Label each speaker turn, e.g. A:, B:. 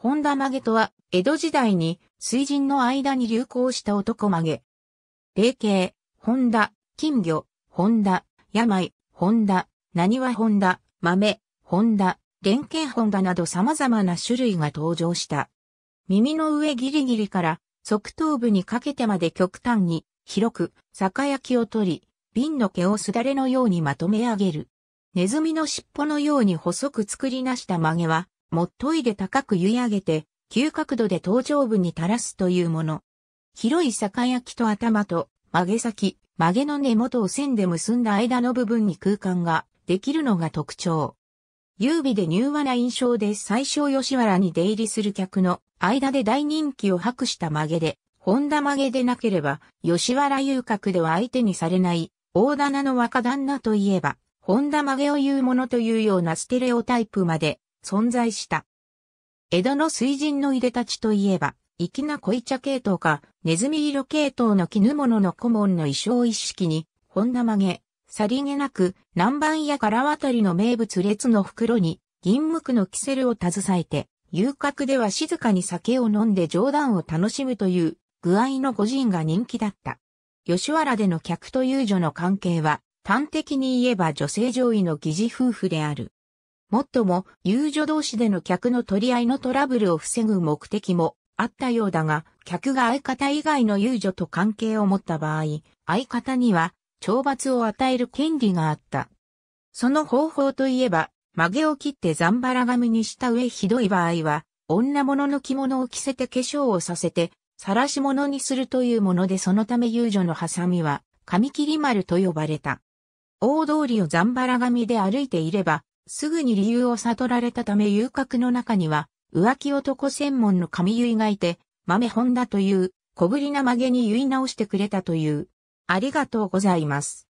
A: 本田曲げとは、江戸時代に水人の間に流行した男曲げ。霊形、本田、金魚、本田、病、本田、何は本田、豆、本田、連携本田など様々な種類が登場した。耳の上ギリギリから側頭部にかけてまで極端に広く酒焼きを取り、瓶の毛をすだれのようにまとめ上げる。ネズミの尻尾のように細く作りなした曲げは、もっといで高く湯上げて、急角度で頭上部に垂らすというもの。広い酒焼きと頭と曲げ先、曲げの根元を線で結んだ間の部分に空間ができるのが特徴。優美で柔和な印象で最小吉原に出入りする客の間で大人気を博した曲げで、本田曲げでなければ、吉原遊郭では相手にされない、大棚の若旦那といえば、本田曲げを言うものというようなステレオタイプまで存在した。江戸の水人の入れたちといえば、粋な濃茶系統か、ネズミ色系統の絹物の顧問の衣装一式に、本玉曲げ、さりげなく、南蛮やから渡りの名物列の袋に、銀無垢のキセルを携えて、遊郭では静かに酒を飲んで冗談を楽しむという、具合の御人が人気だった。吉原での客と遊女の関係は、端的に言えば女性上位の疑似夫婦である。もっとも、遊女同士での客の取り合いのトラブルを防ぐ目的もあったようだが、客が相方以外の遊女と関係を持った場合、相方には懲罰を与える権利があった。その方法といえば、曲げを切ってザンバラ髪にした上ひどい場合は、女物の着物を着せて化粧をさせて、晒し物にするというものでそのため遊女のハサミは、髪切り丸と呼ばれた。大通りをザンバラ髪で歩いていれば、すぐに理由を悟られたため遊郭の中には、浮気男専門の神結がいて、豆本だという、小ぶりな曲げに言い直してくれたという。ありがとうございます。